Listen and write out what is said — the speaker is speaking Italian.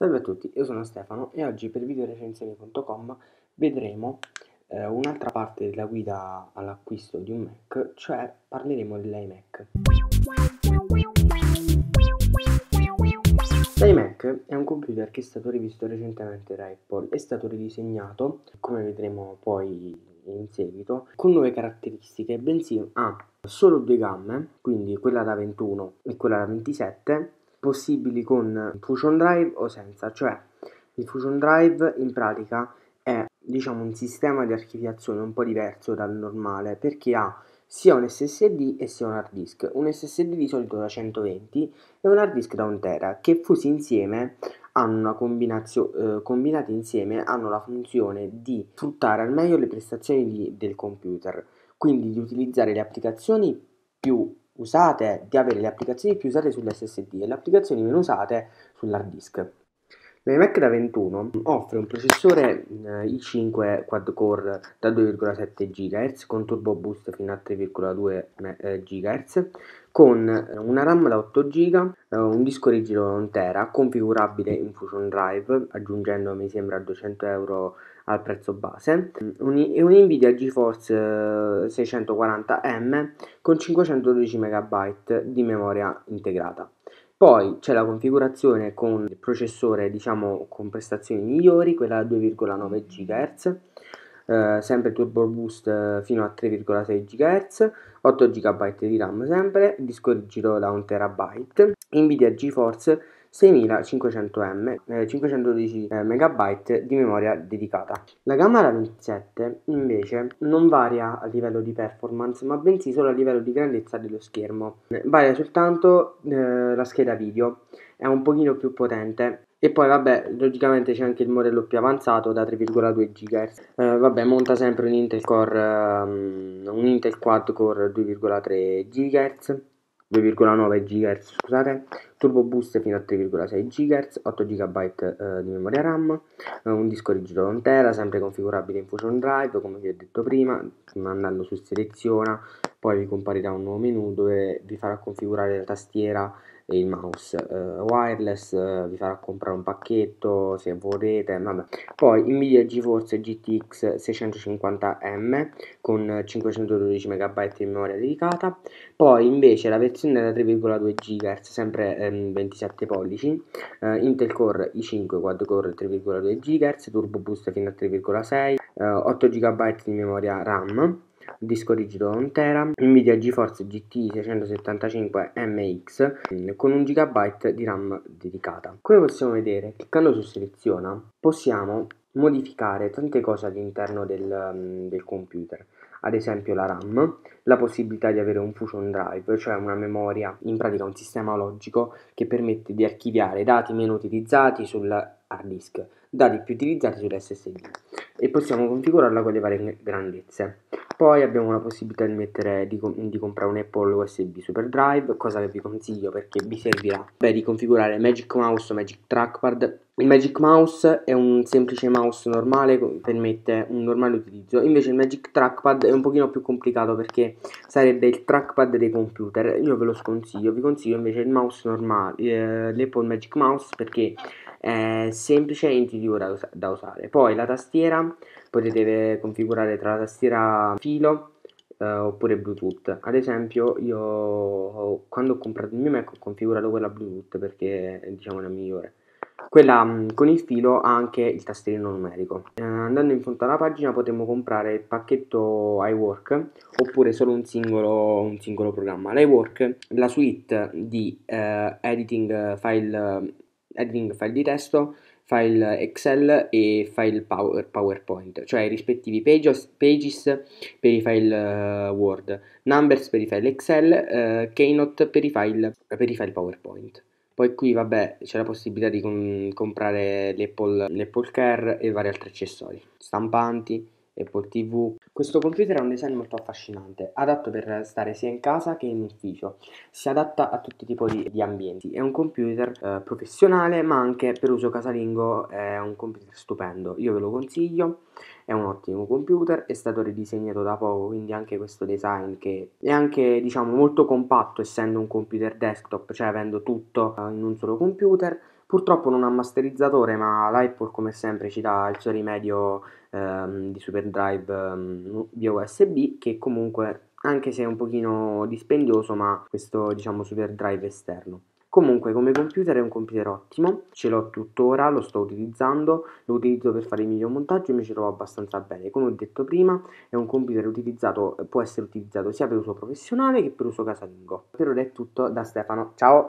Salve a tutti, io sono Stefano e oggi per videorecensioni.com vedremo eh, un'altra parte della guida all'acquisto di un Mac, cioè parleremo dell'iMac. L'iMac è un computer che è stato rivisto recentemente da Apple, è stato ridisegnato, come vedremo poi in seguito, con nuove caratteristiche, bensì ha solo due gambe, quindi quella da 21 e quella da 27, possibili con Fusion Drive o senza, cioè il Fusion Drive in pratica è diciamo un sistema di archiviazione un po' diverso dal normale perché ha sia un SSD e sia un hard disk. Un SSD di solito da 120 e un hard disk da 1 tera che fusi insieme hanno una combinazio- eh, combinati insieme hanno la funzione di sfruttare al meglio le prestazioni di, del computer, quindi di utilizzare le applicazioni più usate di avere le applicazioni più usate sull'SSD e le applicazioni meno usate sull'hard disk. Il da 21 offre un processore eh, i5 quad-core da 2,7 GHz con turbo boost fino a 3,2 eh, GHz con eh, una RAM da 8 GB, un disco rigido non tera configurabile in Fusion Drive aggiungendo mi sembra 200 euro al prezzo base mm, e un Nvidia GeForce 640M con 512 MB di memoria integrata. Poi c'è la configurazione con il processore diciamo con prestazioni migliori, quella a 2,9 GHz, eh, sempre Turbo Boost eh, fino a 3,6 GHz, 8 GB di RAM sempre, disco rigido da 1 TB, Nvidia GeForce 6500M eh, 512 eh, MB di memoria dedicata. La gamma RAM 27 invece non varia a livello di performance ma bensì solo a livello di grandezza dello schermo. Eh, varia soltanto eh, la scheda video, è un pochino più potente e poi vabbè, logicamente c'è anche il modello più avanzato da 3,2 GHz. Eh, vabbè, monta sempre un Intel Core um, un Intel Quad Core 2,3 GHz 2,9 GHz, scusate, Turbo Boost fino a 3,6 GHz, 8 GB eh, di memoria RAM, eh, un disco rigido non tera, sempre configurabile in Fusion Drive, come vi ho detto prima, mm, andando su seleziona, poi vi comparirà un nuovo menu dove vi farà configurare la tastiera il mouse eh, wireless eh, vi farà comprare un pacchetto se volete vabbè. poi Nvidia GeForce GTX 650M con 512 MB di memoria dedicata poi invece la versione da 3,2 GHz sempre ehm, 27 pollici eh, Intel Core i5 quad core 3,2 GHz Turbo Boost fino a 3,6 8 GB di memoria RAM disco rigido 1 tera, Nvidia GeForce GT 675 MX con 1 GB di RAM dedicata. Come possiamo vedere, cliccando su seleziona, possiamo modificare tante cose all'interno del, mm, del computer ad esempio la RAM, la possibilità di avere un Fusion Drive, cioè una memoria, in pratica un sistema logico che permette di archiviare dati meno utilizzati sul hard disk, dati più utilizzati sull'SSD e possiamo configurarla con le varie grandezze. Poi abbiamo la possibilità di, mettere, di, di comprare un Apple USB Super Drive, cosa che vi consiglio perché vi servirà Beh, di configurare Magic Mouse o Magic Trackpad il Magic Mouse è un semplice mouse normale, permette un normale utilizzo, invece il Magic Trackpad è un pochino più complicato perché sarebbe il trackpad dei computer, io ve lo sconsiglio, vi consiglio invece il mouse normale, eh, l'Apple Magic Mouse perché è semplice e intuitivo da, us- da usare. Poi la tastiera, potete configurare tra la tastiera filo Uh, oppure Bluetooth. Ad esempio, io quando ho comprato il mio Mac ho configurato quella Bluetooth perché diciamo è la migliore. Quella mm, con il filo ha anche il tastierino numerico. Eh, andando in fondo alla pagina potremmo comprare il pacchetto iWork oppure solo un singolo, un singolo programma. L'iWork, è la suite di eh, editing, file, editing file di testo, file Excel e file Power, PowerPoint, cioè i rispettivi pages, pages per i file uh, Word, Numbers per i file Excel, uh, Keynote per i file, per i file PowerPoint. Poi qui, vabbè, c'è la possibilità di com- comprare l'Apple, l'Apple Care e vari altri accessori, stampanti, Apple TV, questo computer ha un design molto affascinante, adatto per stare sia in casa che in ufficio. Si adatta a tutti i tipi di, ambienti. È un computer eh, professionale, ma anche per uso casalingo è un computer stupendo. Io ve lo consiglio. È un ottimo computer, è stato ridisegnato da poco, quindi anche questo design che è anche diciamo molto compatto essendo un computer desktop, cioè avendo tutto eh, in un solo computer Purtroppo non ha masterizzatore, ma l'Apple come sempre ci dà il suo rimedio ehm, di SuperDrive ehm, via USB che comunque anche se è un pochino dispendioso, ma questo diciamo SuperDrive esterno. Comunque come computer è un computer ottimo, ce l'ho tuttora, lo sto utilizzando, lo utilizzo per fare il mio montaggio e mi ci trovo abbastanza bene. Come ho detto prima è un computer utilizzato, può essere utilizzato sia per uso professionale che per uso casalingo. Per ora è tutto da Stefano, ciao!